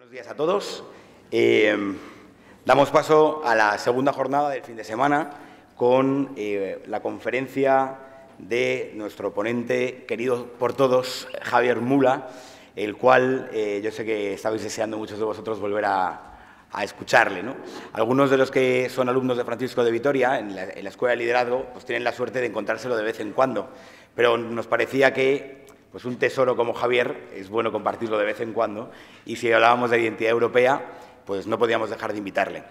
Buenos días a todos. Eh, damos paso a la segunda jornada del fin de semana con eh, la conferencia de nuestro ponente querido por todos, Javier Mula, el cual eh, yo sé que estabais deseando muchos de vosotros volver a, escucharle. Algunos de los que son alumnos de Francisco de Vitoria en la, Escuela de Liderazgo pues tienen la suerte de encontrárselo de vez en cuando, pero nos parecía que pues un tesoro como Javier es bueno compartirlo de vez en cuando y si hablábamos de identidad europea, pues no podíamos dejar de invitarle.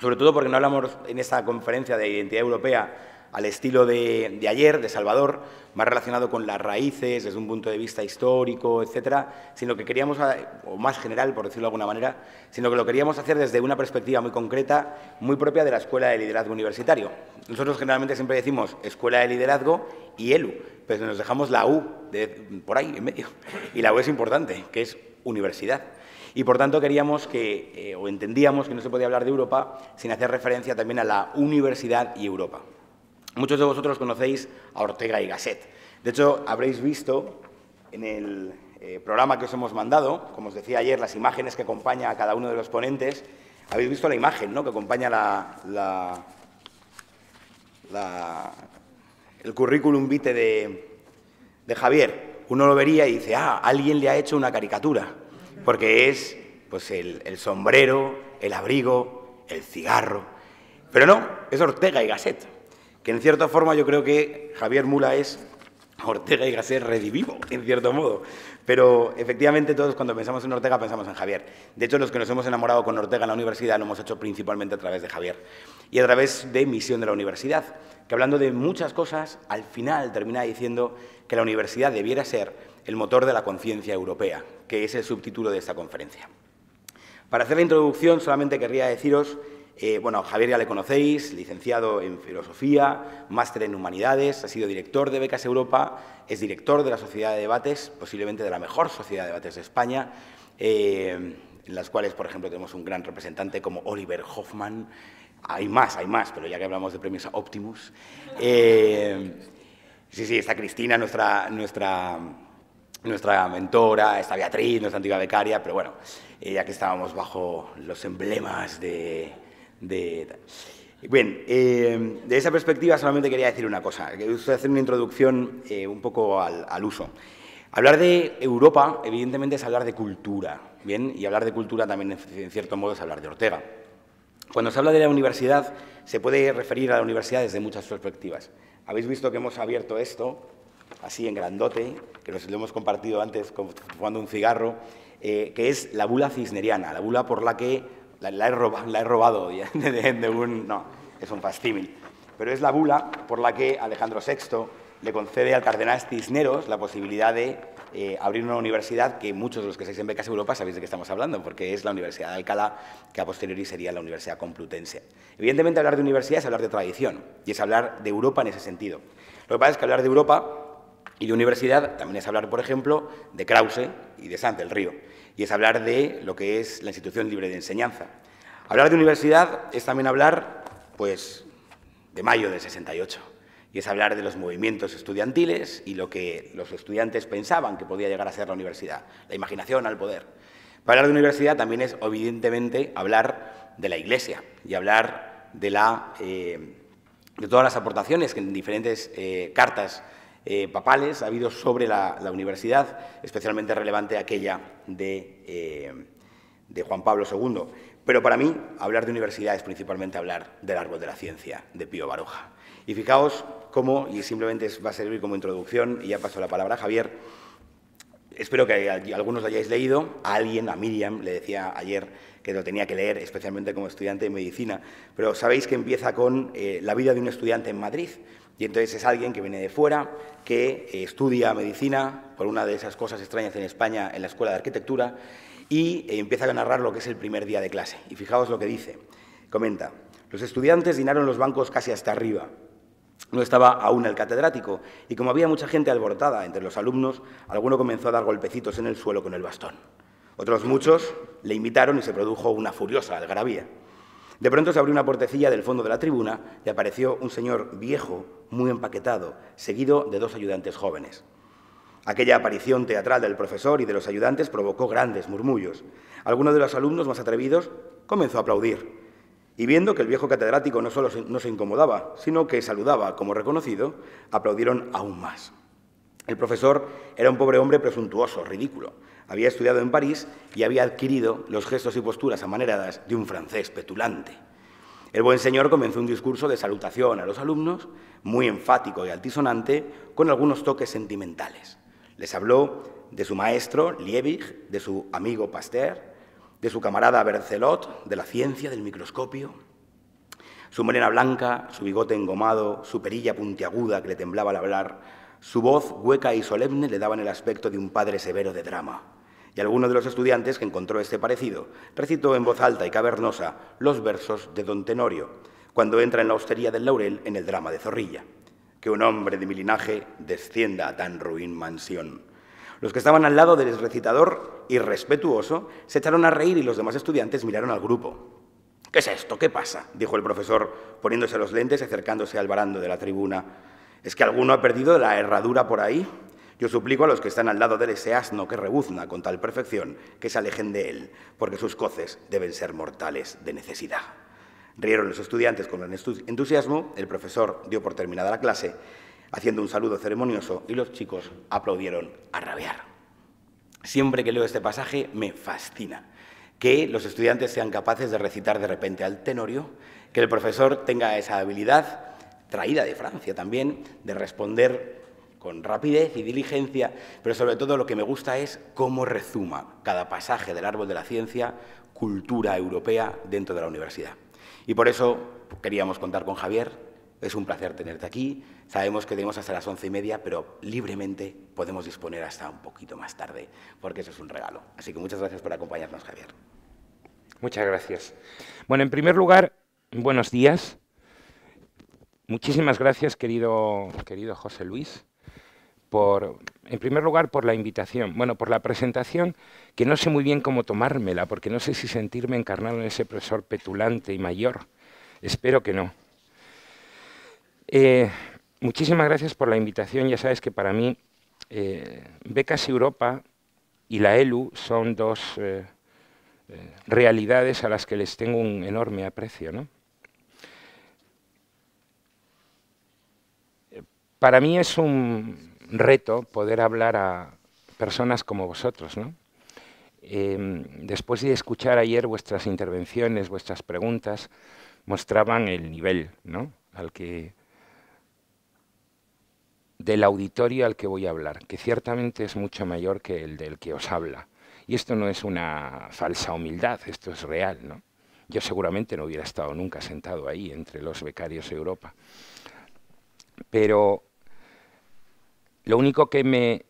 Sobre todo porque no hablamos en esta conferencia de identidad europea al estilo de, ayer, de Salvador, más relacionado con las raíces, desde un punto de vista histórico, etcétera, sino que queríamos, eh, o más general, por decirlo de alguna manera, sino que lo queríamos hacer desde una perspectiva muy concreta, muy propia de la Escuela de Liderazgo Universitario. Nosotros generalmente siempre decimos Escuela de Liderazgo y ELU, pero nos dejamos la U por ahí, en medio. Y la U es importante, que es universidad. Y por tanto queríamos que, eh, o entendíamos que no se podía hablar de Europa sin hacer referencia también a la universidad y Europa. Muchos de vosotros conocéis a Ortega y Gasset. De hecho, habréis visto en el eh, programa que os hemos mandado, como os decía ayer, las imágenes que acompaña a cada uno de los ponentes. Habéis visto la imagen ¿no? que acompaña la, el currículum vitae de, Javier. Uno lo vería y dice, ah, alguien le ha hecho una caricatura, porque es pues el, sombrero, el abrigo, el cigarro. Pero no, es Ortega y Gasset que en cierta forma yo creo que Javier Mula es Ortega y Gasset redivivo, en cierto modo. Pero efectivamente todos cuando pensamos en Ortega pensamos en Javier. De hecho, los que nos hemos enamorado con Ortega en la universidad lo hemos hecho principalmente a través de Javier y a través de Misión de la Universidad, que hablando de muchas cosas, al final termina diciendo que la universidad debiera ser el motor de la conciencia europea, que es el subtítulo de esta conferencia. Para hacer la introducción solamente querría deciros eh, bueno, Javier ya le conocéis, licenciado en Filosofía, máster en Humanidades, ha sido director de Becas Europa, es director de la Sociedad de Debates, posiblemente de la mejor Sociedad de Debates de España, eh, en las cuales, por ejemplo, tenemos un gran representante como Oliver Hoffman. Hay más, hay más, pero ya que hablamos de premios Optimus. Eh, sí, sí, está Cristina, nuestra, nuestra, nuestra mentora, está Beatriz, nuestra antigua becaria, pero bueno, ya que estábamos bajo los emblemas de de eh, de esa perspectiva solamente quería decir una cosa. Usted hacer una introducción eh, un poco al, uso. Hablar de Europa, evidentemente, es hablar de cultura, ¿bien? Y hablar de cultura también, en cierto modo, es hablar de Ortega. Cuando se habla de la universidad, se puede referir a la universidad desde muchas perspectivas. Habéis visto que hemos abierto esto, así en grandote, que nos lo hemos compartido antes fumando un cigarro, eh, que es la bula cisneriana, la bula por la que la, he, robado, No, es un Pero es la bula por la que Alejandro VI le concede al cardenal Cisneros la posibilidad de eh, abrir una universidad que muchos de los que estáis en becas Europa sabéis de qué estamos hablando, porque es la Universidad de Alcalá, que a posteriori sería la Universidad Complutense. Evidentemente, hablar de universidad es hablar de tradición y es hablar de Europa en ese sentido. Lo que pasa es que hablar de Europa y de universidad también es hablar, por ejemplo, de Krause y de Sant del Río y es hablar de lo que es la institución libre de enseñanza. Hablar de universidad es también hablar, pues, de mayo del 68, y es hablar de los movimientos estudiantiles y lo que los estudiantes pensaban que podía llegar a ser la universidad, la imaginación al poder. Para hablar de universidad también es, evidentemente, hablar de la Iglesia y hablar de, la, eh, de todas las aportaciones que en diferentes eh, cartas eh, papales ha habido sobre la, universidad, especialmente relevante aquella de, eh, de Juan Pablo II. Pero para mí, hablar de universidad es principalmente hablar del árbol de la ciencia, de Pío Baroja. Y fijaos cómo, y simplemente va a servir como introducción, y ya paso la palabra a Javier, espero que algunos lo hayáis leído, a alguien, a Miriam, le decía ayer que lo tenía que leer, especialmente como estudiante de medicina, pero sabéis que empieza con eh, la vida de un estudiante en Madrid. Y entonces es alguien que viene de fuera, que eh, estudia medicina, por una de esas cosas extrañas en España, en la escuela de arquitectura, y eh, empieza a narrar lo que es el primer día de clase. Y fijaos lo que dice. Comenta, los estudiantes llenaron los bancos casi hasta arriba. No estaba aún el catedrático, y como había mucha gente alborotada entre los alumnos, alguno comenzó a dar golpecitos en el suelo con el bastón. Otros muchos le invitaron y se produjo una furiosa algarabía. De pronto se abrió una puertecilla del fondo de la tribuna y apareció un señor viejo, muy empaquetado, seguido de dos ayudantes jóvenes. Aquella aparición teatral del profesor y de los ayudantes provocó grandes murmullos. Alguno de los alumnos más atrevidos comenzó a aplaudir. Y viendo que el viejo catedrático no solo no se incomodaba, sino que saludaba como reconocido, aplaudieron aún más. El profesor era un pobre hombre presuntuoso, ridículo, había estudiado en París y había adquirido los gestos y posturas amaneradas de un francés petulante. El buen señor comenzó un discurso de salutación a los alumnos, muy enfático y altisonante, con algunos toques sentimentales. Les habló de su maestro Liebig, de su amigo Pasteur, de su camarada Bercelot, de la ciencia del microscopio. Su morena blanca, su bigote engomado, su perilla puntiaguda que le temblaba al hablar, su voz hueca y solemne le daban el aspecto de un padre severo de drama y alguno de los estudiantes que encontró este parecido recitó en voz alta y cavernosa los versos de don Tenorio, cuando entra en la hostería del Laurel en el drama de Zorrilla. Que un hombre de mi linaje descienda a tan ruin mansión. Los que estaban al lado del recitador, irrespetuoso, se echaron a reír y los demás estudiantes miraron al grupo. ¿Qué es esto? ¿Qué pasa? dijo el profesor, poniéndose los lentes y acercándose al barando de la tribuna. ¿Es que alguno ha perdido la herradura por ahí? Yo suplico a los que están al lado de ese asno que rebuzna con tal perfección que se alejen de él, porque sus coces deben ser mortales de necesidad. Rieron los estudiantes con entusiasmo, el profesor dio por terminada la clase, haciendo un saludo ceremonioso, y los chicos aplaudieron a rabiar. Siempre que leo este pasaje me fascina que los estudiantes sean capaces de recitar de repente al tenorio, que el profesor tenga esa habilidad, traída de Francia también, de responder con rapidez y diligencia, pero sobre todo lo que me gusta es cómo rezuma cada pasaje del árbol de la ciencia cultura europea dentro de la universidad. Y por eso queríamos contar con Javier, es un placer tenerte aquí. Sabemos que tenemos hasta las once y media, pero libremente podemos disponer hasta un poquito más tarde, porque eso es un regalo. Así que muchas gracias por acompañarnos, Javier. Muchas gracias. Bueno, en primer lugar, buenos días. Muchísimas gracias, querido, querido José Luis en primer lugar, por la invitación, bueno, por la presentación, que no sé muy bien cómo tomármela, porque no sé si sentirme encarnado en ese profesor petulante y mayor. Espero que no. Eh, muchísimas gracias por la invitación. Ya sabes que para mí eh, Becas Europa y la ELU son dos eh, realidades a las que les tengo un enorme aprecio. Para mí es un, reto poder hablar a personas como vosotros. Eh, después de escuchar ayer vuestras intervenciones, vuestras preguntas, mostraban el nivel al que, del auditorio al que voy a hablar, que ciertamente es mucho mayor que el del que os habla. Y esto no es una falsa humildad, esto es real. ¿no? Yo seguramente no hubiera estado nunca sentado ahí entre los becarios de Europa. Pero lo único que me,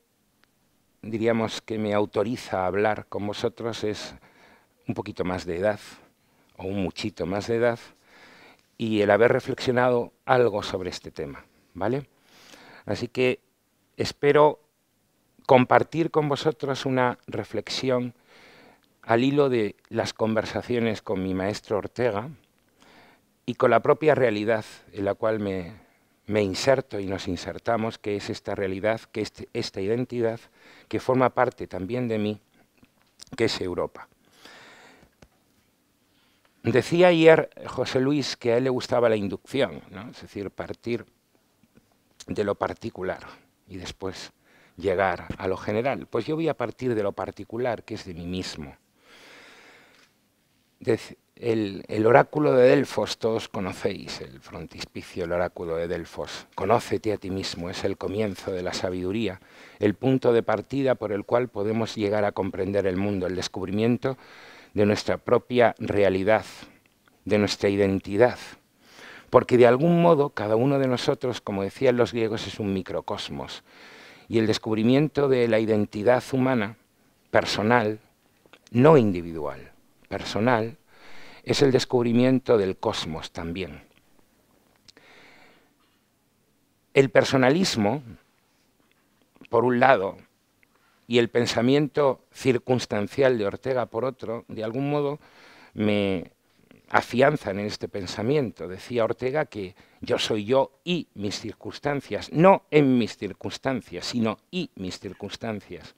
diríamos, que me autoriza a hablar con vosotros es un poquito más de edad, o un muchito más de edad, y el haber reflexionado algo sobre este tema, ¿vale? Así que espero compartir con vosotros una reflexión al hilo de las conversaciones con mi maestro Ortega y con la propia realidad en la cual me, me inserto y nos insertamos, que es esta realidad, que es esta identidad, que forma parte también de mí, que es Europa. Decía ayer José Luis que a él le gustaba la inducción, ¿no? es decir, partir de lo particular y después llegar a lo general. Pues yo voy a partir de lo particular, que es de mí mismo. El, oráculo de Delfos, todos conocéis el frontispicio, el oráculo de Delfos. Conócete a ti mismo, es el comienzo de la sabiduría, el punto de partida por el cual podemos llegar a comprender el mundo, el descubrimiento de nuestra propia realidad, de nuestra identidad. Porque de algún modo cada uno de nosotros, como decían los griegos, es un microcosmos. Y el descubrimiento de la identidad humana, personal, no individual, personal, es el descubrimiento del cosmos también. El personalismo, por un lado, y el pensamiento circunstancial de Ortega, por otro, de algún modo me afianzan en este pensamiento. Decía Ortega que yo soy yo y mis circunstancias, no en mis circunstancias, sino y mis circunstancias.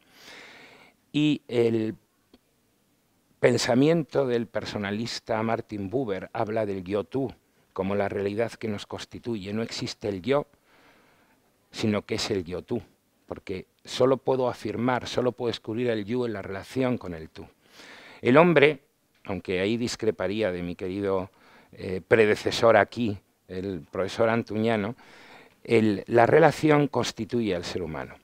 Y el pensamiento del personalista Martin Buber habla del yo-tú como la realidad que nos constituye. No existe el yo, sino que es el yo-tú, porque solo puedo afirmar, solo puedo descubrir el yo en la relación con el tú. El hombre, aunque ahí discreparía de mi querido eh, predecesor aquí, el profesor Antuñano, la relación constituye al ser humano.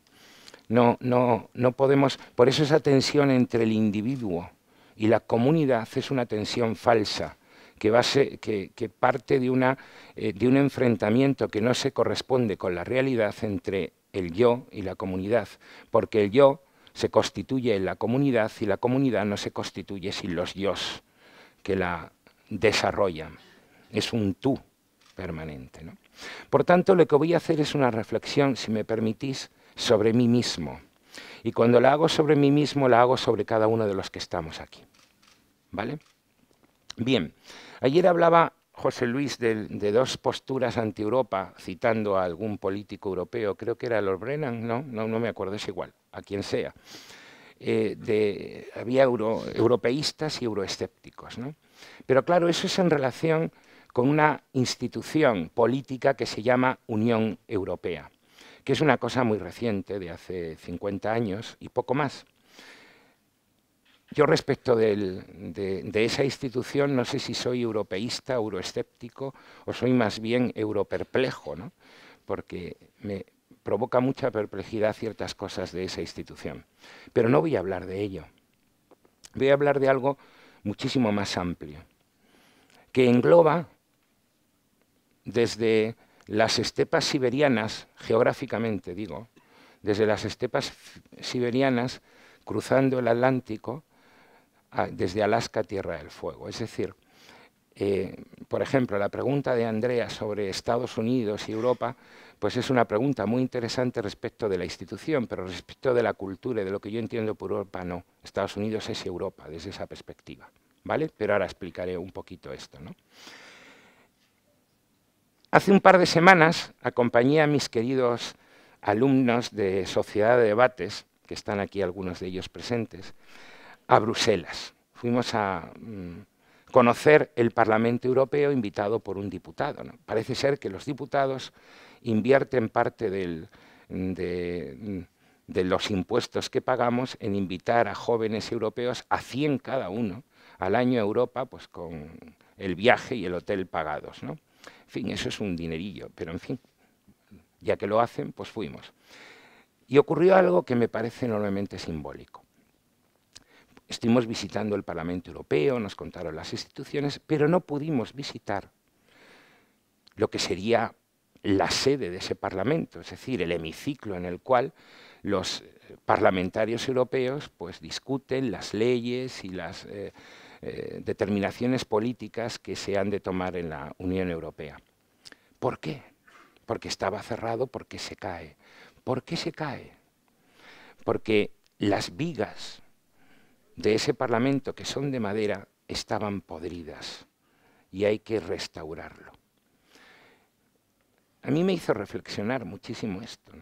No, no, no podemos, por eso esa tensión entre el individuo y la comunidad es una tensión falsa. Que, parte eh, de, un enfrentamiento que no se corresponde con la realidad entre el yo y la comunidad, porque el yo se constituye en la comunidad y la comunidad no se constituye sin los yos que la desarrollan. Es un tú permanente. Por tanto, lo que voy a hacer es una reflexión, si me permitís, sobre mí mismo. Y cuando la hago sobre mí mismo, la hago sobre cada uno de los que estamos aquí. ¿Vale? Bien, ayer hablaba José Luis de, dos posturas anti-Europa, citando a algún político europeo, creo que era Lord Brennan, no, no, me acuerdo, es igual, a quien sea. Eh, había euro, europeístas y euroescépticos. ¿no? Pero claro, eso es en relación con una institución política que se llama Unión Europea, que es una cosa muy reciente, de hace 50 años y poco más. Yo respecto de, de, esa institución no sé si soy europeísta, euroescéptico o soy más bien europerplejo, ¿no? porque me provoca mucha perplejidad ciertas cosas de esa institución. Pero no voy a hablar de ello. Voy a hablar de algo muchísimo más amplio, que engloba desde las estepas siberianas, geográficamente digo, desde las estepas siberianas, cruzando el Atlántico, desde Alaska Tierra del Fuego. Es decir, eh, por ejemplo, la pregunta de Andrea sobre Estados Unidos y Europa, pues es una pregunta muy interesante respecto de la institución, pero respecto de la cultura y de lo que yo entiendo por Europa, no. Estados Unidos es Europa desde esa perspectiva, ¿vale? Pero ahora explicaré un poquito esto, Hace un par de semanas acompañé a mis queridos alumnos de Sociedad de Debates, que están aquí algunos de ellos presentes, a Bruselas. Fuimos a mm, conocer el Parlamento Europeo invitado por un diputado. Parece ser que los diputados invierten parte mm, mm, de, los impuestos que pagamos en invitar a jóvenes europeos a 100 cada uno al año a Europa pues, con el viaje y el hotel pagados. ¿no? En fin, eso es un dinerillo, pero en fin, ya que lo hacen, pues fuimos. Y ocurrió algo que me parece enormemente simbólico. Estuvimos visitando el Parlamento Europeo, nos contaron las instituciones, pero no pudimos visitar lo que sería la sede de ese Parlamento, es decir, el hemiciclo en el cual los eh, parlamentarios europeos pues, discuten las leyes y las eh, eh, determinaciones políticas que se han de tomar en la Unión Europea. ¿Por qué? Porque estaba cerrado, porque se cae. ¿Por qué se cae? Porque las vigas de ese Parlamento, que son de madera, estaban podridas y hay que restaurarlo. A mí me hizo reflexionar muchísimo esto,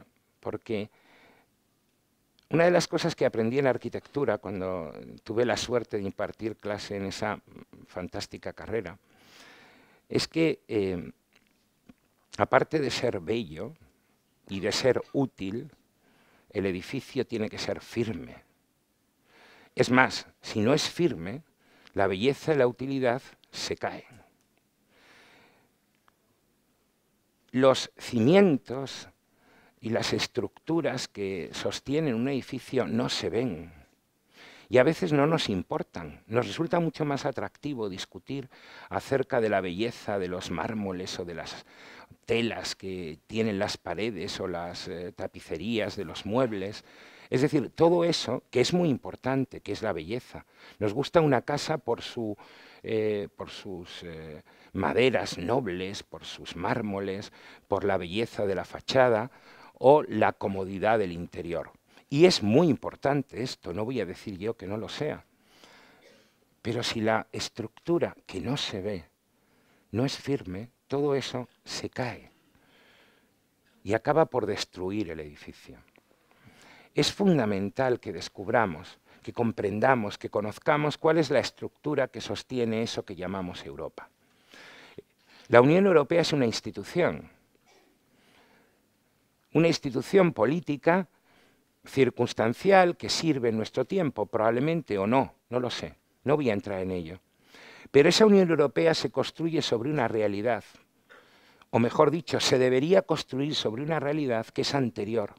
porque una de las cosas que aprendí en arquitectura, cuando tuve la suerte de impartir clase en esa fantástica carrera, es que eh, aparte de ser bello y de ser útil, el edificio tiene que ser firme, es más, si no es firme, la belleza y la utilidad se caen. Los cimientos y las estructuras que sostienen un edificio no se ven. Y a veces no nos importan. Nos resulta mucho más atractivo discutir acerca de la belleza de los mármoles o de las telas que tienen las paredes o las eh, tapicerías de los muebles es decir, todo eso, que es muy importante, que es la belleza. Nos gusta una casa por, eh, sus eh, maderas nobles, por sus mármoles, por la belleza de la fachada o la comodidad del interior. Y es muy importante esto, no voy a decir yo que no lo sea. Pero si la estructura que no se ve no es firme, todo eso se cae y acaba por destruir el edificio es fundamental que descubramos, que comprendamos, que conozcamos cuál es la estructura que sostiene eso que llamamos Europa. La Unión Europea es una institución, una institución política circunstancial que sirve en nuestro tiempo, probablemente o no, no lo sé, no voy a entrar en ello. Pero esa Unión Europea se construye sobre una realidad, o mejor dicho, se debería construir sobre una realidad que es anterior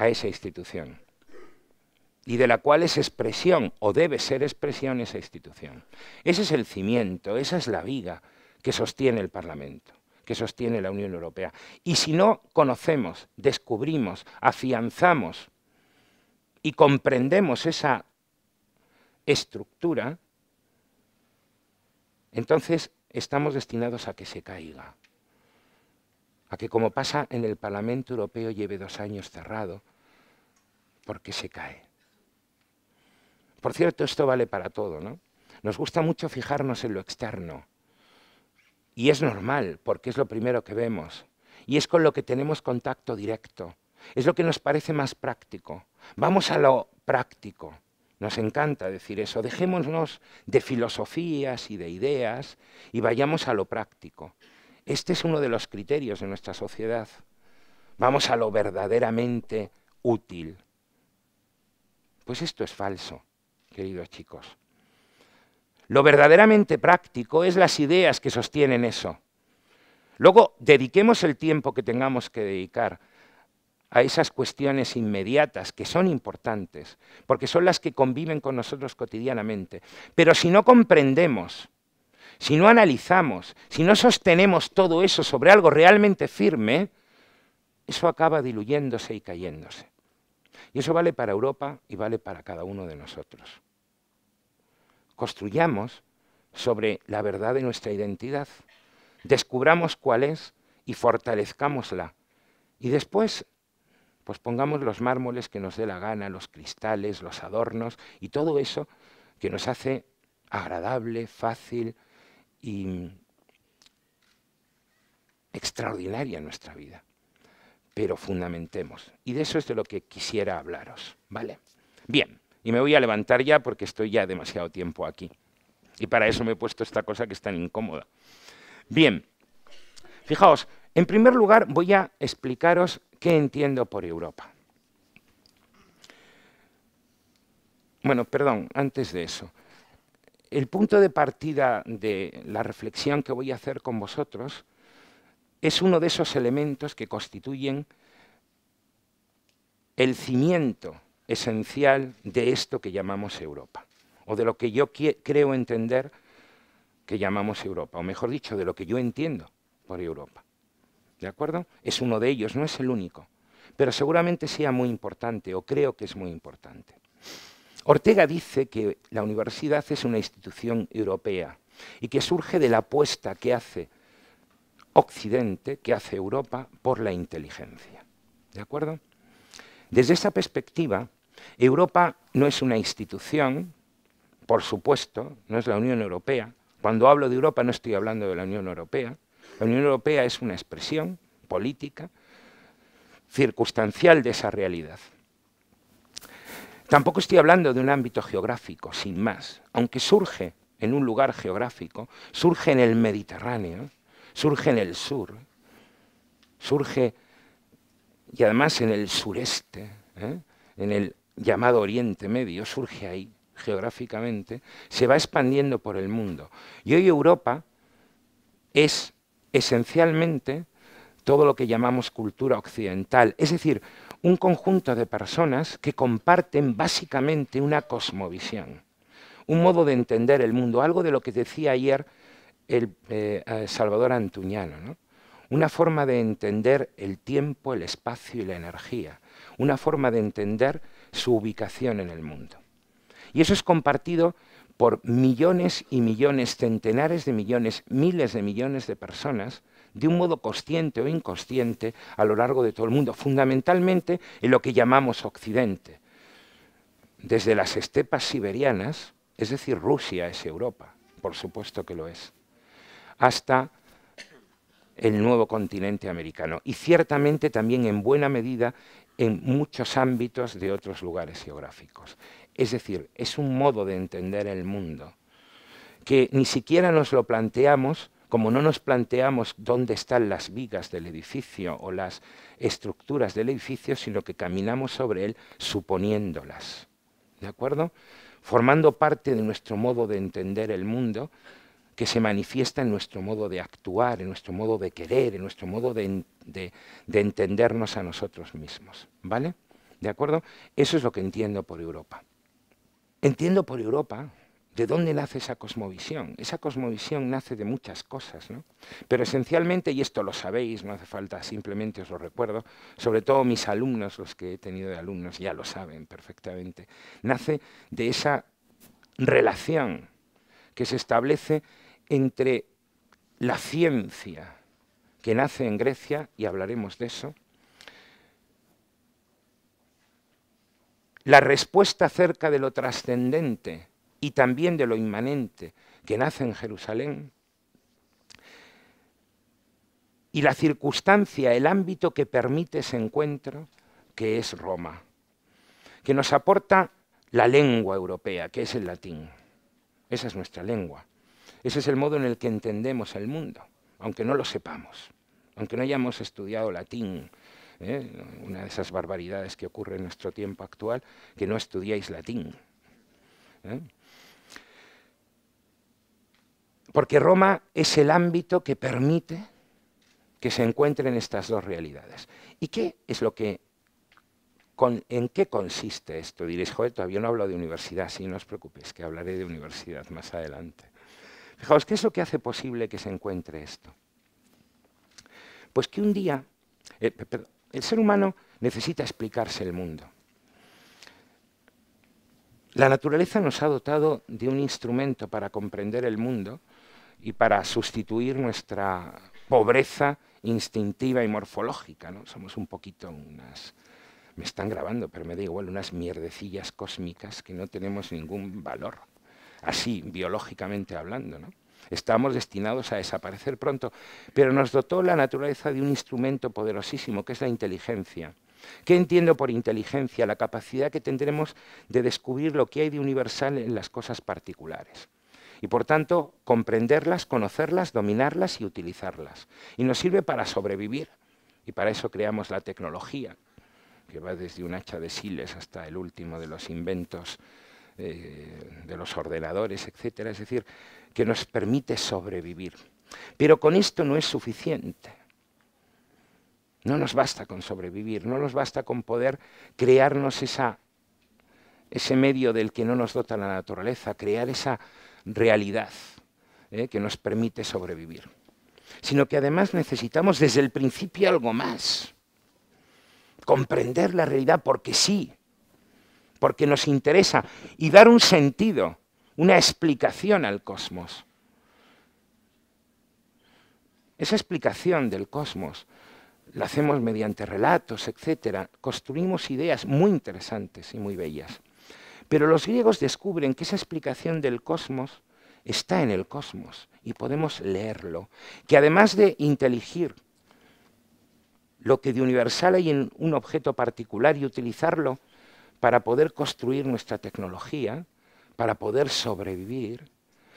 a esa institución y de la cual es expresión o debe ser expresión esa institución. Ese es el cimiento, esa es la viga que sostiene el Parlamento, que sostiene la Unión Europea. Y si no conocemos, descubrimos, afianzamos y comprendemos esa estructura, entonces estamos destinados a que se caiga, a que como pasa en el Parlamento Europeo lleve dos años cerrado, porque se cae. Por cierto, esto vale para todo, ¿no? Nos gusta mucho fijarnos en lo externo. Y es normal, porque es lo primero que vemos. Y es con lo que tenemos contacto directo. Es lo que nos parece más práctico. Vamos a lo práctico. Nos encanta decir eso. Dejémonos de filosofías y de ideas y vayamos a lo práctico. Este es uno de los criterios de nuestra sociedad. Vamos a lo verdaderamente útil. Pues esto es falso, queridos chicos. Lo verdaderamente práctico es las ideas que sostienen eso. Luego, dediquemos el tiempo que tengamos que dedicar a esas cuestiones inmediatas que son importantes, porque son las que conviven con nosotros cotidianamente. Pero si no comprendemos, si no analizamos, si no sostenemos todo eso sobre algo realmente firme, eso acaba diluyéndose y cayéndose. Y eso vale para Europa y vale para cada uno de nosotros. Construyamos sobre la verdad de nuestra identidad, descubramos cuál es y fortalezcámosla. Y después, pues pongamos los mármoles que nos dé la gana, los cristales, los adornos y todo eso que nos hace agradable, fácil y extraordinaria nuestra vida pero fundamentemos. Y de eso es de lo que quisiera hablaros, ¿vale? Bien, y me voy a levantar ya porque estoy ya demasiado tiempo aquí. Y para eso me he puesto esta cosa que es tan incómoda. Bien, fijaos, en primer lugar voy a explicaros qué entiendo por Europa. Bueno, perdón, antes de eso. El punto de partida de la reflexión que voy a hacer con vosotros es uno de esos elementos que constituyen el cimiento esencial de esto que llamamos Europa, o de lo que yo creo entender que llamamos Europa, o mejor dicho, de lo que yo entiendo por Europa. ¿De acuerdo? Es uno de ellos, no es el único, pero seguramente sea muy importante, o creo que es muy importante. Ortega dice que la universidad es una institución europea y que surge de la apuesta que hace Occidente que hace Europa por la inteligencia. ¿De acuerdo? Desde esa perspectiva, Europa no es una institución, por supuesto, no es la Unión Europea. Cuando hablo de Europa no estoy hablando de la Unión Europea. La Unión Europea es una expresión política circunstancial de esa realidad. Tampoco estoy hablando de un ámbito geográfico, sin más, aunque surge en un lugar geográfico, surge en el Mediterráneo, surge en el sur, surge y además en el sureste, ¿eh? en el llamado Oriente Medio, surge ahí geográficamente, se va expandiendo por el mundo. Y hoy Europa es esencialmente todo lo que llamamos cultura occidental, es decir, un conjunto de personas que comparten básicamente una cosmovisión, un modo de entender el mundo, algo de lo que decía ayer el eh, eh, Salvador Antuñano. ¿no? Una forma de entender el tiempo, el espacio y la energía. Una forma de entender su ubicación en el mundo. Y eso es compartido por millones y millones, centenares de millones, miles de millones de personas, de un modo consciente o inconsciente, a lo largo de todo el mundo, fundamentalmente en lo que llamamos Occidente. Desde las estepas siberianas, es decir, Rusia es Europa, por supuesto que lo es hasta el nuevo continente americano y ciertamente también en buena medida en muchos ámbitos de otros lugares geográficos. Es decir, es un modo de entender el mundo que ni siquiera nos lo planteamos, como no nos planteamos dónde están las vigas del edificio o las estructuras del edificio, sino que caminamos sobre él suponiéndolas. ¿De acuerdo? Formando parte de nuestro modo de entender el mundo que se manifiesta en nuestro modo de actuar, en nuestro modo de querer, en nuestro modo de, entendernos a nosotros mismos. ¿Vale? ¿De acuerdo? Eso es lo que entiendo por Europa. Entiendo por Europa de dónde nace esa cosmovisión. Esa cosmovisión nace de muchas cosas, ¿no? Pero esencialmente, y esto lo sabéis, no hace falta, simplemente os lo recuerdo, sobre todo mis alumnos, los que he tenido de alumnos, ya lo saben perfectamente, nace de esa relación que se establece entre la ciencia que nace en Grecia, y hablaremos de eso, la respuesta acerca de lo trascendente y también de lo inmanente que nace en Jerusalén, y la circunstancia, el ámbito que permite ese encuentro, que es Roma, que nos aporta la lengua europea, que es el latín. Esa es nuestra lengua. Ese es el modo en el que entendemos el mundo, aunque no lo sepamos, aunque no hayamos estudiado latín, ¿eh? una de esas barbaridades que ocurre en nuestro tiempo actual, que no estudiáis latín. ¿eh? Porque Roma es el ámbito que permite que se encuentren estas dos realidades. ¿Y qué es lo que en qué consiste esto? Diréis, joder, todavía no hablo de universidad, sí, no os preocupéis, que hablaré de universidad más adelante. Fijaos, ¿qué es lo que hace posible que se encuentre esto? Pues que un día eh, el ser humano necesita explicarse el mundo. La naturaleza nos ha dotado de un instrumento para comprender el mundo y para sustituir nuestra pobreza instintiva y morfológica. ¿no? Somos un poquito unas, me están grabando, pero me da igual, unas mierdecillas cósmicas que no tenemos ningún valor así biológicamente hablando. Estamos destinados a desaparecer pronto, pero nos dotó la naturaleza de un instrumento poderosísimo, que es la inteligencia. ¿Qué entiendo por inteligencia? La capacidad que tendremos de descubrir lo que hay de universal en las cosas particulares. Y por tanto, comprenderlas, conocerlas, dominarlas y utilizarlas. Y nos sirve para sobrevivir. Y para eso creamos la tecnología, que va desde un hacha de siles hasta el último de los inventos eh, de los ordenadores, etcétera, es decir, que nos permite sobrevivir. Pero con esto no es suficiente. No nos basta con sobrevivir, no nos basta con poder crearnos esa, ese medio del que no nos dota la naturaleza, crear esa realidad eh, que nos permite sobrevivir. Sino que además necesitamos desde el principio algo más. Comprender la realidad porque sí, porque nos interesa, y dar un sentido, una explicación al cosmos. Esa explicación del cosmos la hacemos mediante relatos, etc. Construimos ideas muy interesantes y muy bellas. Pero los griegos descubren que esa explicación del cosmos está en el cosmos y podemos leerlo, que además de inteligir lo que de universal hay en un objeto particular y utilizarlo para poder construir nuestra tecnología, para poder sobrevivir,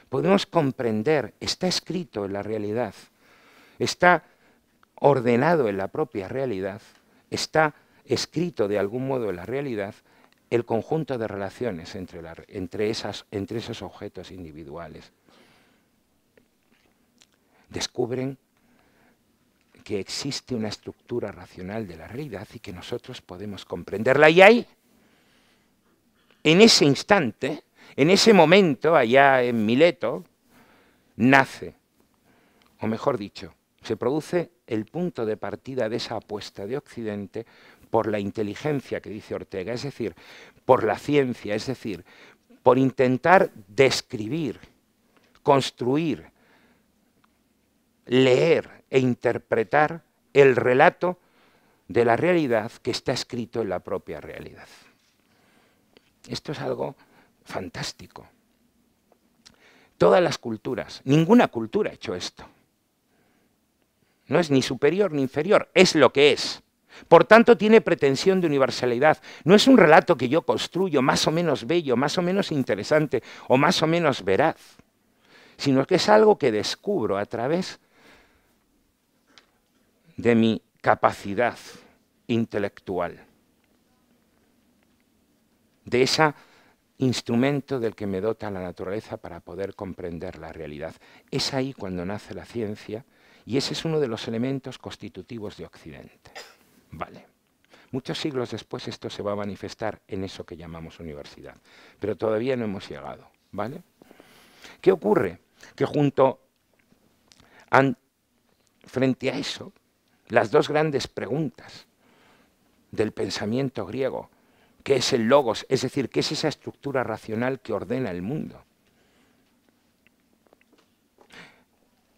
podemos comprender, está escrito en la realidad, está ordenado en la propia realidad, está escrito de algún modo en la realidad el conjunto de relaciones entre, esas, entre esos objetos individuales. Descubren que existe una estructura racional de la realidad y que nosotros podemos comprenderla. Y ahí en ese instante, en ese momento, allá en Mileto, nace, o mejor dicho, se produce el punto de partida de esa apuesta de Occidente por la inteligencia que dice Ortega, es decir, por la ciencia, es decir, por intentar describir, construir, leer e interpretar el relato de la realidad que está escrito en la propia realidad. Esto es algo fantástico. Todas las culturas, ninguna cultura ha hecho esto. No es ni superior ni inferior, es lo que es. Por tanto, tiene pretensión de universalidad. No es un relato que yo construyo más o menos bello, más o menos interesante o más o menos veraz, sino que es algo que descubro a través de mi capacidad intelectual de ese instrumento del que me dota la naturaleza para poder comprender la realidad. Es ahí cuando nace la ciencia y ese es uno de los elementos constitutivos de Occidente. Vale. Muchos siglos después esto se va a manifestar en eso que llamamos universidad, pero todavía no hemos llegado, ¿vale? ¿Qué ocurre? Que junto frente a eso, las dos grandes preguntas del pensamiento griego ¿Qué es el logos? Es decir, ¿qué es esa estructura racional que ordena el mundo?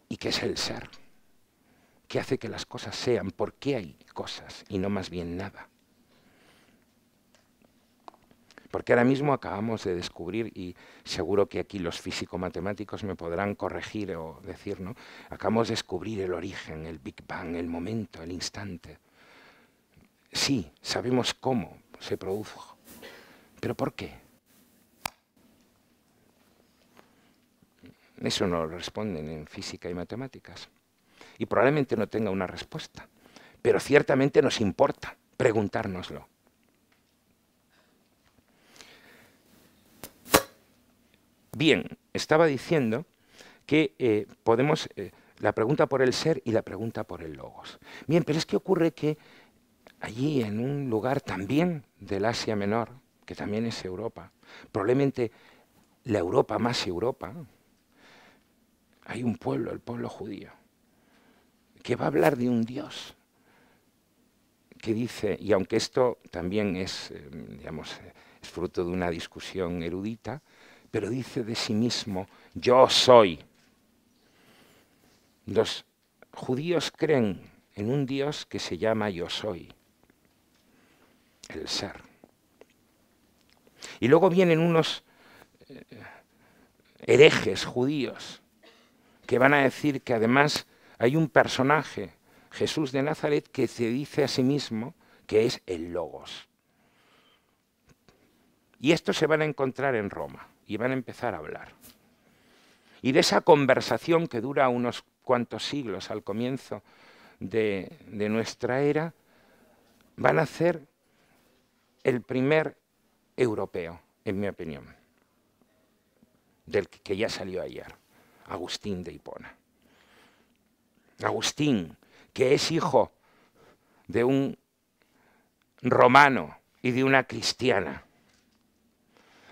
¿Y qué es el ser? ¿Qué hace que las cosas sean? ¿Por qué hay cosas y no más bien nada? Porque ahora mismo acabamos de descubrir, y seguro que aquí los físico-matemáticos me podrán corregir o decir, ¿no? Acabamos de descubrir el origen, el Big Bang, el momento, el instante. Sí, sabemos cómo, se produjo. ¿Pero por qué? Eso no lo responden en física y matemáticas. Y probablemente no tenga una respuesta. Pero ciertamente nos importa preguntárnoslo. Bien, estaba diciendo que eh, podemos eh, la pregunta por el ser y la pregunta por el logos. Bien, pero es que ocurre que allí en un lugar también del Asia Menor, que también es Europa, probablemente la Europa más Europa, hay un pueblo, el pueblo judío, que va a hablar de un Dios que dice, y aunque esto también es, eh, digamos, fruto de una discusión erudita, pero dice de sí mismo, yo soy. Los judíos creen en un Dios que se llama yo soy el ser. Y luego vienen unos eh, herejes judíos que van a decir que además hay un personaje, Jesús de Nazaret, que se dice a sí mismo que es el Logos. Y estos se van a encontrar en Roma y van a empezar a hablar. Y de esa conversación que dura unos cuantos siglos al comienzo de, nuestra era, van a hacer el primer europeo, en mi opinión, del que ya salió ayer, Agustín de Hipona. Agustín, que es hijo de un romano y de una cristiana.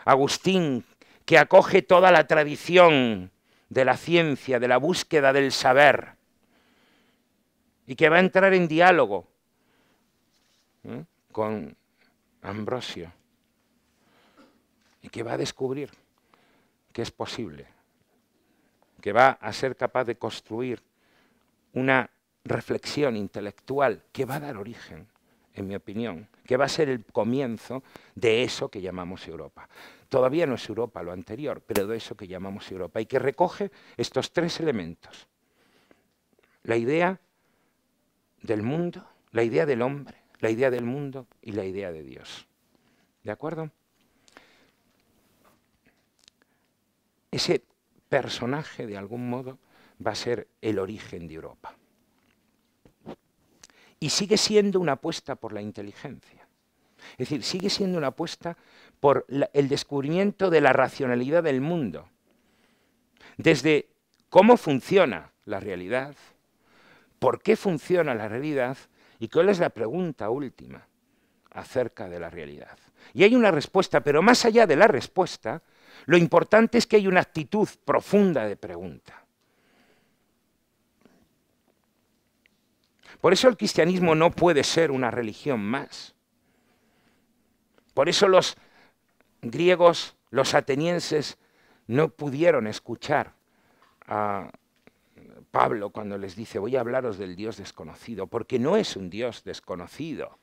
Agustín, que acoge toda la tradición de la ciencia, de la búsqueda del saber, y que va a entrar en diálogo ¿eh? con Ambrosio, y que va a descubrir que es posible, que va a ser capaz de construir una reflexión intelectual que va a dar origen, en mi opinión, que va a ser el comienzo de eso que llamamos Europa. Todavía no es Europa lo anterior, pero de eso que llamamos Europa, y que recoge estos tres elementos. La idea del mundo, la idea del hombre, la idea del mundo y la idea de Dios. ¿De acuerdo? Ese personaje, de algún modo, va a ser el origen de Europa. Y sigue siendo una apuesta por la inteligencia. Es decir, sigue siendo una apuesta por el descubrimiento de la racionalidad del mundo. Desde cómo funciona la realidad, por qué funciona la realidad ¿Y cuál es la pregunta última acerca de la realidad? Y hay una respuesta, pero más allá de la respuesta, lo importante es que hay una actitud profunda de pregunta. Por eso el cristianismo no puede ser una religión más. Por eso los griegos, los atenienses, no pudieron escuchar a Pablo cuando les dice, voy a hablaros del Dios desconocido, porque no es un Dios desconocido.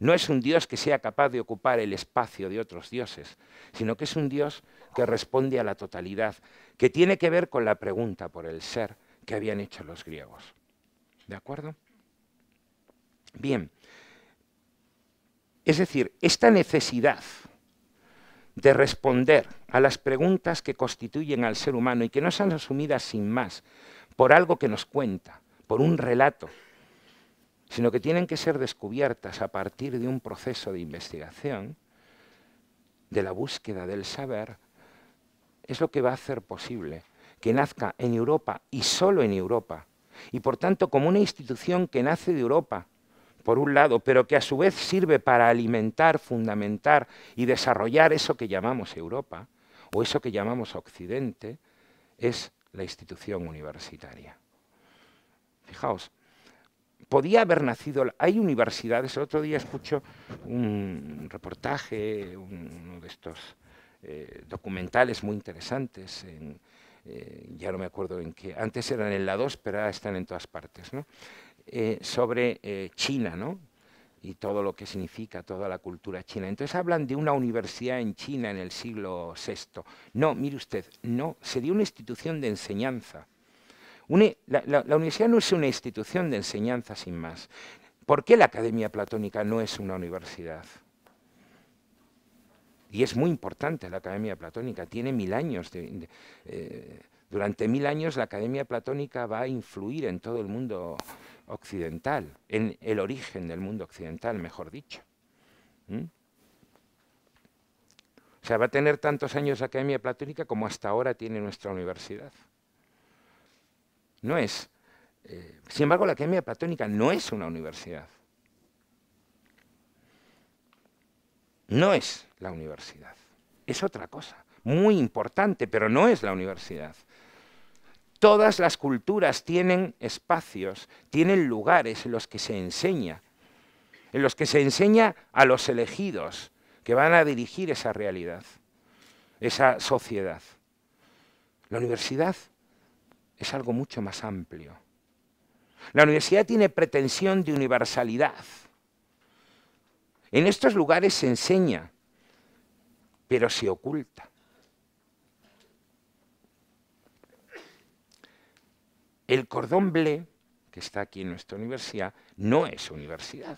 No es un Dios que sea capaz de ocupar el espacio de otros dioses, sino que es un Dios que responde a la totalidad, que tiene que ver con la pregunta por el ser que habían hecho los griegos. ¿De acuerdo? Bien. Es decir, esta necesidad de responder a las preguntas que constituyen al ser humano y que no han asumidas sin más, por algo que nos cuenta, por un relato, sino que tienen que ser descubiertas a partir de un proceso de investigación, de la búsqueda del saber, es lo que va a hacer posible que nazca en Europa y solo en Europa, y por tanto como una institución que nace de Europa, por un lado, pero que a su vez sirve para alimentar, fundamentar y desarrollar eso que llamamos Europa, o eso que llamamos Occidente, es la institución universitaria. Fijaos, podía haber nacido, hay universidades, el otro día escucho un reportaje, uno de estos eh, documentales muy interesantes, eh, ya no me acuerdo en qué, antes eran en la 2, pero ahora están en todas partes, eh, sobre China, ¿no? y todo lo que significa toda la cultura china. Entonces hablan de una universidad en China en el siglo VI. No, mire usted, no, sería una institución de enseñanza. la, universidad no es una institución de enseñanza sin más. ¿Por qué la Academia Platónica no es una universidad? Y es muy importante la Academia Platónica, tiene mil años. Eh, durante mil años la Academia Platónica va a influir en todo el mundo occidental, en el origen del mundo occidental, mejor dicho. O sea, va a tener tantos años la academia platónica como hasta ahora tiene nuestra universidad. No es. Eh, sin embargo, la academia platónica no es una universidad. No es la universidad. Es otra cosa, muy importante, pero no es la universidad. Todas las culturas tienen espacios, tienen lugares en los que se enseña, en los que se enseña a los elegidos que van a dirigir esa realidad, esa sociedad. La universidad es algo mucho más amplio. La universidad tiene pretensión de universalidad. En estos lugares se enseña, pero se oculta. El cordón bleu, que está aquí en nuestra universidad, no es universidad.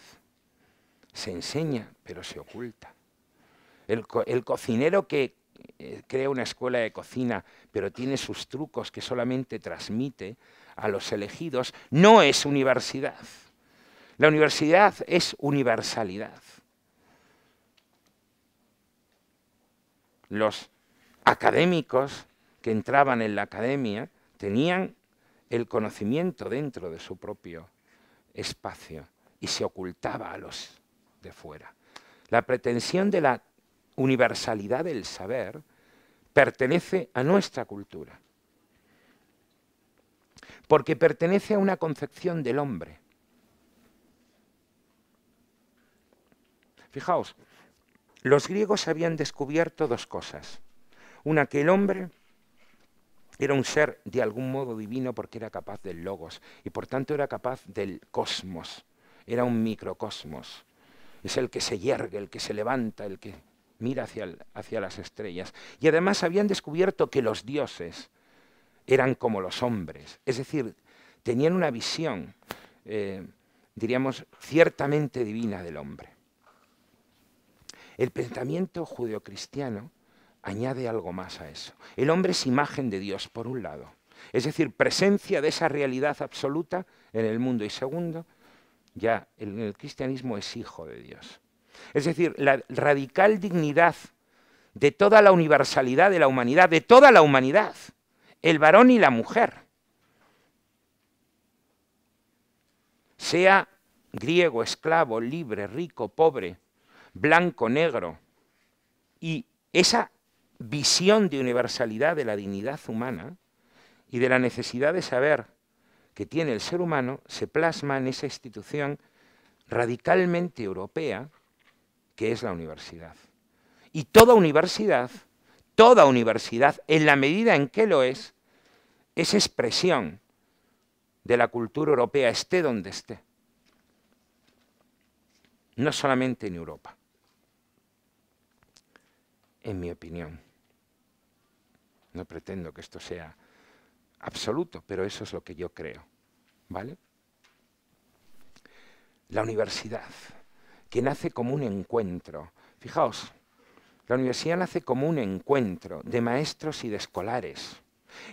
Se enseña, pero se oculta. El, cocinero que eh, crea una escuela de cocina, pero tiene sus trucos que solamente transmite a los elegidos, no es universidad. La universidad es universalidad. Los académicos que entraban en la academia tenían el conocimiento dentro de su propio espacio y se ocultaba a los de fuera. La pretensión de la universalidad del saber pertenece a nuestra cultura, porque pertenece a una concepción del hombre. Fijaos, los griegos habían descubierto dos cosas. Una, que el hombre era un ser de algún modo divino porque era capaz del logos y por tanto era capaz del cosmos, era un microcosmos. Es el que se yergue, el que se levanta, el que mira hacia, las estrellas. Y además habían descubierto que los dioses eran como los hombres, es decir, tenían una visión, eh, diríamos, ciertamente divina del hombre. El pensamiento judeocristiano añade algo más a eso. El hombre es imagen de Dios, por un lado, es decir, presencia de esa realidad absoluta en el mundo. Y segundo, ya el, cristianismo es hijo de Dios. Es decir, la radical dignidad de toda la universalidad de la humanidad, de toda la humanidad, el varón y la mujer. Sea griego, esclavo, libre, rico, pobre, blanco, negro, y esa visión de universalidad de la dignidad humana y de la necesidad de saber que tiene el ser humano se plasma en esa institución radicalmente europea que es la universidad. Y toda universidad, toda universidad, en la medida en que lo es, es expresión de la cultura europea, esté donde esté, no solamente en Europa en mi opinión. No pretendo que esto sea absoluto, pero eso es lo que yo creo. ¿Vale? La universidad, que nace como un encuentro. Fijaos, la universidad nace como un encuentro de maestros y de escolares.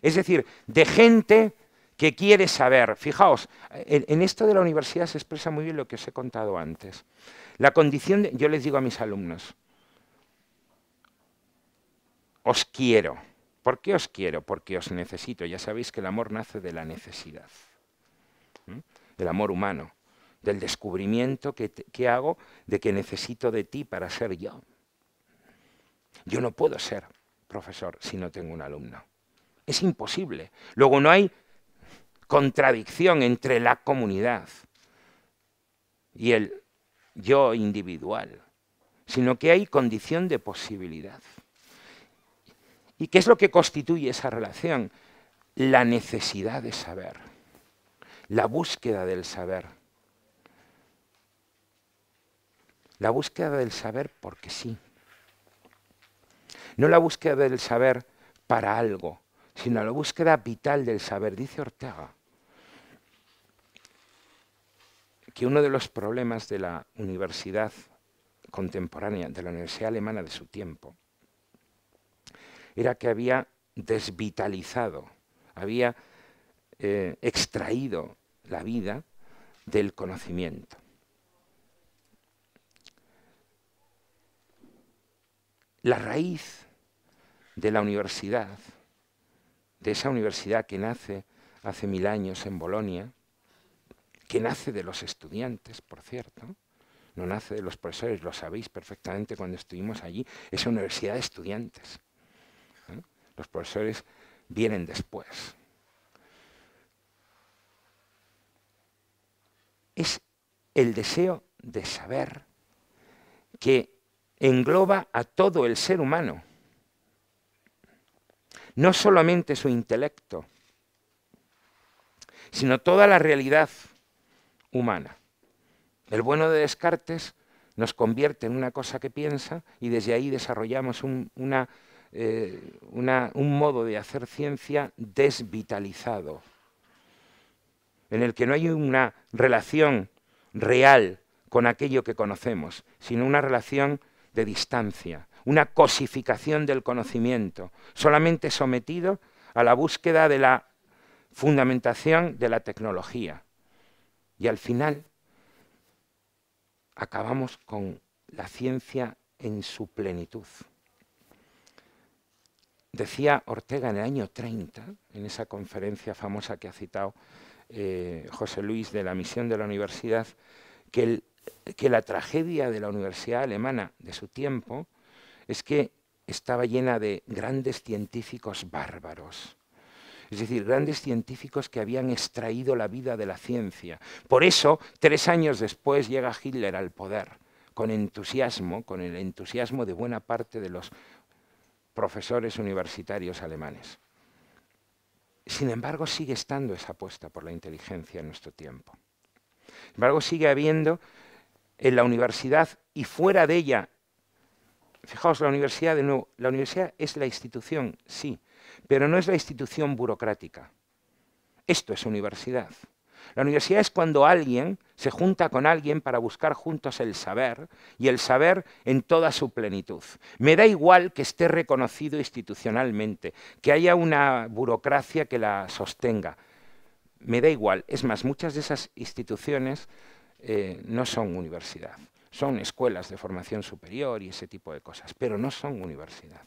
Es decir, de gente que quiere saber. Fijaos, en, esto de la universidad se expresa muy bien lo que os he contado antes. La condición, yo les digo a mis alumnos, os quiero. ¿Por qué os quiero? Porque os necesito. Ya sabéis que el amor nace de la necesidad, del amor humano, del descubrimiento que, que hago de que necesito de ti para ser yo. Yo no puedo ser profesor si no tengo un alumno. Es imposible. Luego no hay contradicción entre la comunidad y el yo individual, sino que hay condición de posibilidad. ¿Y qué es lo que constituye esa relación? La necesidad de saber, la búsqueda del saber. La búsqueda del saber porque sí. No la búsqueda del saber para algo, sino la búsqueda vital del saber. Dice Ortega que uno de los problemas de la universidad contemporánea, de la universidad alemana de su tiempo, era que había desvitalizado, había eh, extraído la vida del conocimiento. La raíz de la universidad, de esa universidad que nace hace mil años en Bolonia, que nace de los estudiantes, por cierto, no nace de los profesores, lo sabéis perfectamente cuando estuvimos allí, es una universidad de estudiantes. Los profesores vienen después. Es el deseo de saber que engloba a todo el ser humano, no solamente su intelecto, sino toda la realidad humana. El bueno de Descartes nos convierte en una cosa que piensa y desde ahí desarrollamos una eh, un modo de hacer ciencia desvitalizado, en el que no hay una relación real con aquello que conocemos, sino una relación de distancia, una cosificación del conocimiento, solamente sometido a la búsqueda de la fundamentación de la tecnología. Y al final acabamos con la ciencia en su plenitud. Decía Ortega en el año 30, en esa conferencia famosa que ha citado eh, José Luis de la misión de la universidad, que la tragedia de la universidad alemana de su tiempo es que estaba llena de grandes científicos bárbaros es decir, grandes científicos que habían extraído la vida de la ciencia. Por eso, tres años después llega Hitler al poder, con entusiasmo, con el entusiasmo de buena parte de los profesores universitarios alemanes. Sin embargo, sigue estando esa apuesta por la inteligencia en nuestro tiempo. Sin embargo, sigue habiendo en la universidad y fuera de ella, fijaos, la universidad de nuevo, la universidad es la institución, sí, pero no es la institución burocrática. Esto es universidad. La universidad es cuando alguien se junta con alguien para buscar juntos el saber y el saber en toda su plenitud. Me da igual que esté reconocido institucionalmente, que haya una burocracia que la sostenga. Me da igual. Es más, muchas de esas instituciones eh, no son universidad. Son escuelas de formación superior y ese tipo de cosas, pero no son universidad.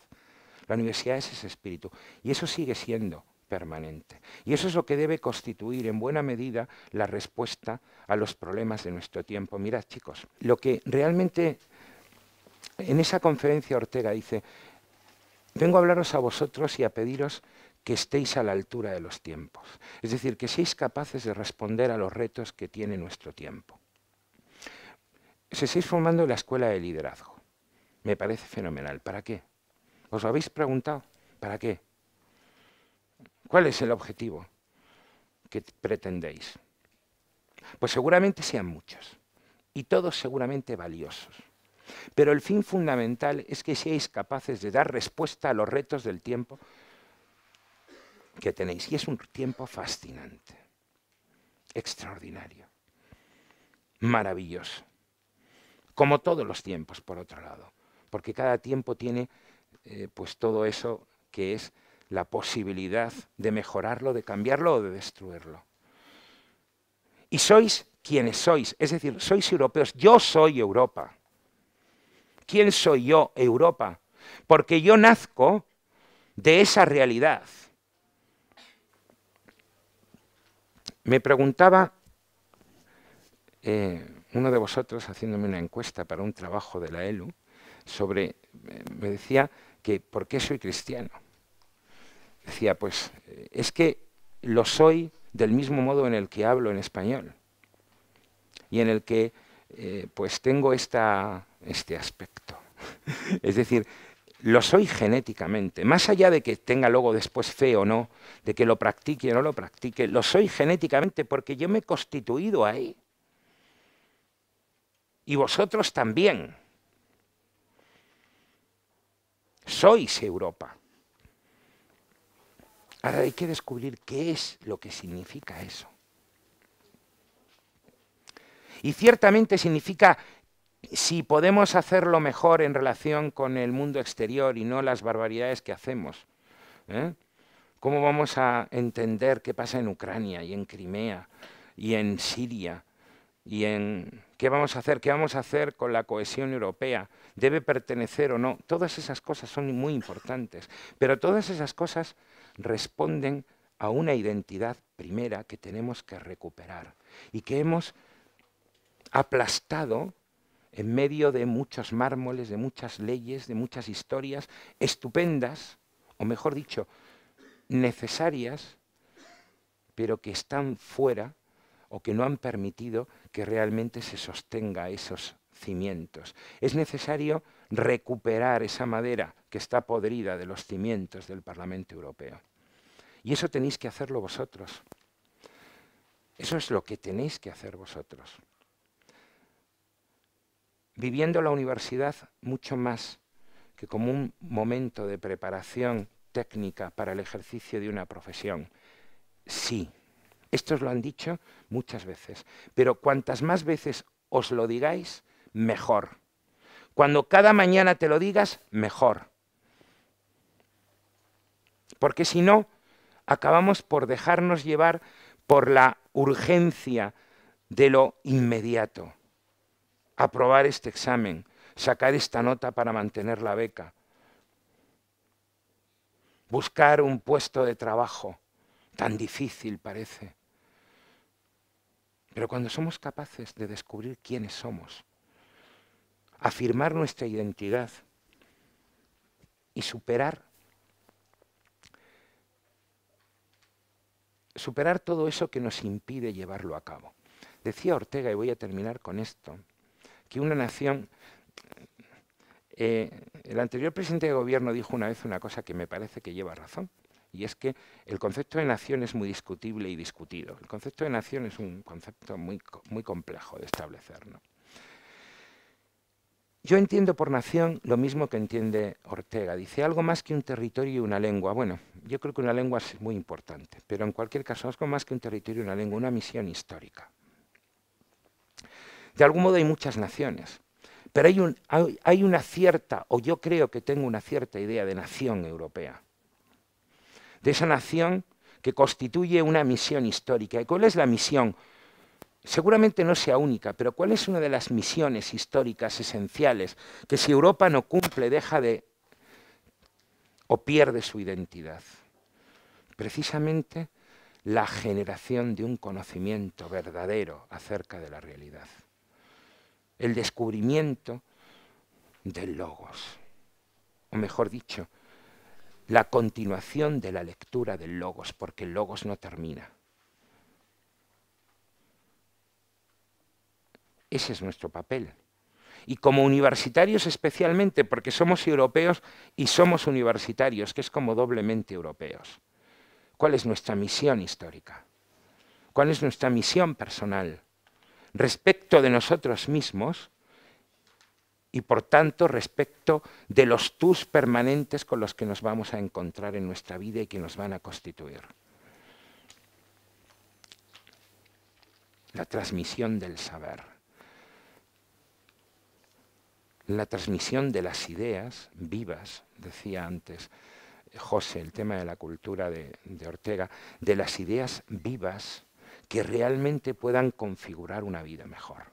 La universidad es ese espíritu y eso sigue siendo permanente. Y eso es lo que debe constituir en buena medida la respuesta a los problemas de nuestro tiempo. Mirad, chicos, lo que realmente en esa conferencia Ortega dice, vengo a hablaros a vosotros y a pediros que estéis a la altura de los tiempos. Es decir, que seáis capaces de responder a los retos que tiene nuestro tiempo. Se estáis formando en la escuela de liderazgo. Me parece fenomenal. ¿Para qué? ¿Os lo habéis preguntado? ¿Para qué? ¿Cuál es el objetivo que pretendéis? Pues seguramente sean muchos y todos seguramente valiosos. Pero el fin fundamental es que seáis capaces de dar respuesta a los retos del tiempo que tenéis. Y es un tiempo fascinante, extraordinario, maravilloso. Como todos los tiempos, por otro lado. Porque cada tiempo tiene eh, pues todo eso que es la posibilidad de mejorarlo, de cambiarlo o de destruirlo. Y sois quienes sois, es decir, sois europeos. Yo soy Europa. ¿Quién soy yo, Europa? Porque yo nazco de esa realidad. Me preguntaba eh, uno de vosotros, haciéndome una encuesta para un trabajo de la ELU, sobre, eh, me decía que, ¿por qué soy cristiano? decía, pues eh, es que lo soy del mismo modo en el que hablo en español y en el que eh, pues tengo este aspecto. es decir, lo soy genéticamente, más allá de que tenga luego después fe o no, de que lo practique o no lo practique, lo soy genéticamente porque yo me he constituido ahí. Y vosotros también. Sois Europa hay que descubrir qué es lo que significa eso. Y ciertamente significa, si podemos hacerlo mejor en relación con el mundo exterior y no las barbaridades que hacemos, ¿eh? ¿cómo vamos a entender qué pasa en Ucrania y en Crimea y en Siria? ¿Y en qué vamos a hacer? ¿Qué vamos a hacer con la cohesión europea? ¿Debe pertenecer o no? Todas esas cosas son muy importantes, pero todas esas cosas responden a una identidad primera que tenemos que recuperar y que hemos aplastado en medio de muchos mármoles, de muchas leyes, de muchas historias estupendas, o mejor dicho, necesarias, pero que están fuera o que no han permitido que realmente se sostenga esos cimientos. Es necesario recuperar esa madera que está podrida de los cimientos del Parlamento Europeo. Y eso tenéis que hacerlo vosotros. Eso es lo que tenéis que hacer vosotros. Viviendo la universidad mucho más que como un momento de preparación técnica para el ejercicio de una profesión. Sí, estos lo han dicho muchas veces, pero cuantas más veces os lo digáis, mejor. Cuando cada mañana te lo digas, mejor porque si no, acabamos por dejarnos llevar por la urgencia de lo inmediato. Aprobar este examen, sacar esta nota para mantener la beca, buscar un puesto de trabajo, tan difícil parece. Pero cuando somos capaces de descubrir quiénes somos, afirmar nuestra identidad y superar superar todo eso que nos impide llevarlo a cabo. Decía Ortega, y voy a terminar con esto, que una nación... Eh, el anterior presidente de gobierno dijo una vez una cosa que me parece que lleva razón, y es que el concepto de nación es muy discutible y discutido. El concepto de nación es un concepto muy, muy complejo de establecer. ¿no? Yo entiendo por nación lo mismo que entiende Ortega. Dice algo más que un territorio y una lengua. Bueno, yo creo que una lengua es muy importante, pero en cualquier caso, algo más que un territorio y una lengua, una misión histórica. De algún modo hay muchas naciones, pero hay, hay una cierta, o yo creo que tengo una cierta idea de nación europea. De esa nación que constituye una misión histórica. ¿Y cuál es la misión? seguramente no sea única, pero ¿cuál es una de las misiones históricas esenciales que si Europa no cumple deja de o pierde su identidad? Precisamente la generación de un conocimiento verdadero acerca de la realidad, el descubrimiento del logos, o mejor dicho, la continuación de la lectura del logos, porque el logos no termina. Ese es nuestro papel. Y como universitarios especialmente, porque somos europeos y somos universitarios, que es como doblemente europeos. ¿Cuál es nuestra misión histórica? ¿Cuál es nuestra misión personal respecto de nosotros mismos y por tanto respecto de los tus permanentes con los que nos vamos a encontrar en nuestra vida y que nos van a constituir? La transmisión del saber la transmisión de las ideas vivas, decía antes eh, José, el tema de la cultura de, Ortega, de las ideas vivas que realmente puedan configurar una vida mejor.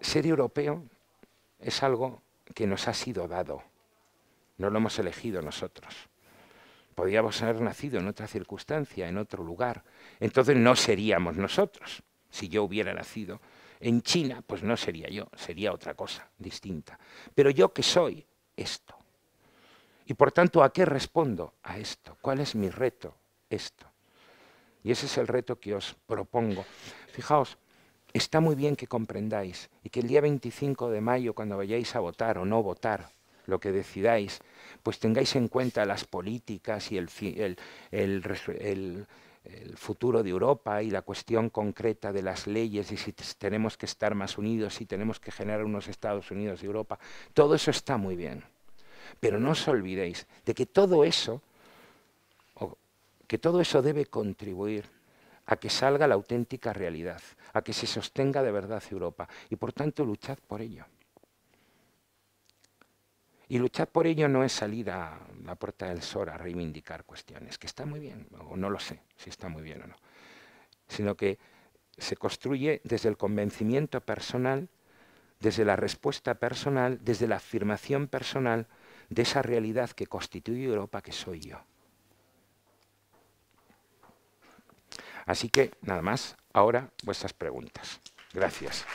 Ser europeo es algo que nos ha sido dado, no lo hemos elegido nosotros podríamos haber nacido en otra circunstancia, en otro lugar. Entonces no seríamos nosotros. Si yo hubiera nacido en China, pues no sería yo, sería otra cosa distinta. Pero yo que soy esto. Y por tanto, ¿a qué respondo? A esto. ¿Cuál es mi reto? Esto. Y ese es el reto que os propongo. Fijaos, está muy bien que comprendáis y que el día 25 de mayo, cuando vayáis a votar o no votar, lo que decidáis, pues tengáis en cuenta las políticas y el, futuro de Europa y la cuestión concreta de las leyes y si tenemos que estar más unidos, si tenemos que generar unos Estados Unidos de Europa. Todo eso está muy bien. Pero no os olvidéis de que todo eso, que todo eso debe contribuir a que salga la auténtica realidad, a que se sostenga de verdad Europa. Y por tanto luchad por ello. Y luchar por ello no es salir a la puerta del sol a reivindicar cuestiones, que está muy bien, o no lo sé si está muy bien o no, sino que se construye desde el convencimiento personal, desde la respuesta personal, desde la afirmación personal de esa realidad que constituye Europa que soy yo. Así que nada más, ahora vuestras preguntas. Gracias.